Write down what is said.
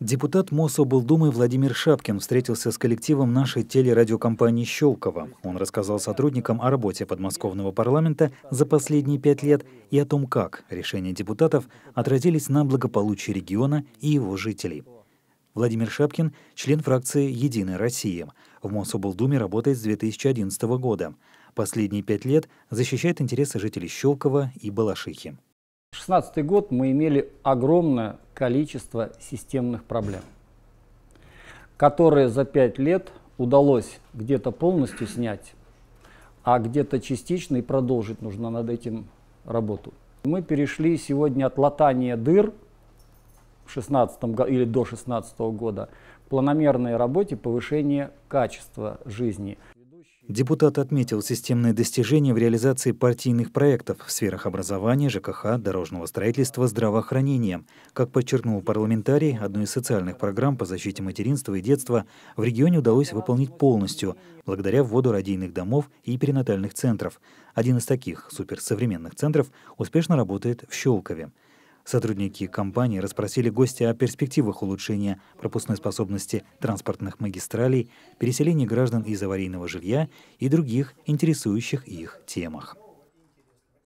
Депутат Мособлдумы Владимир Шапкин встретился с коллективом нашей телерадиокомпании «Щелково». Он рассказал сотрудникам о работе подмосковного парламента за последние пять лет и о том, как решения депутатов отразились на благополучии региона и его жителей. Владимир Шапкин – член фракции «Единая Россия». В Мособлдуме работает с 2011 года. Последние пять лет защищает интересы жителей Щелкова и Балашихи. 2016 год мы имели огромное количество системных проблем, которые за пять лет удалось где-то полностью снять, а где-то частично и продолжить нужно над этим работу. Мы перешли сегодня от латания дыр в 16 или до 16 -го года к планомерной работе повышения качества жизни. Депутат отметил системные достижения в реализации партийных проектов в сферах образования, ЖКХ, дорожного строительства, здравоохранения. Как подчеркнул парламентарий, одну из социальных программ по защите материнства и детства в регионе удалось выполнить полностью, благодаря вводу родильных домов и перинатальных центров. Один из таких суперсовременных центров успешно работает в Щелкове. Сотрудники компании расспросили гостя о перспективах улучшения пропускной способности транспортных магистралей, переселении граждан из аварийного жилья и других интересующих их темах.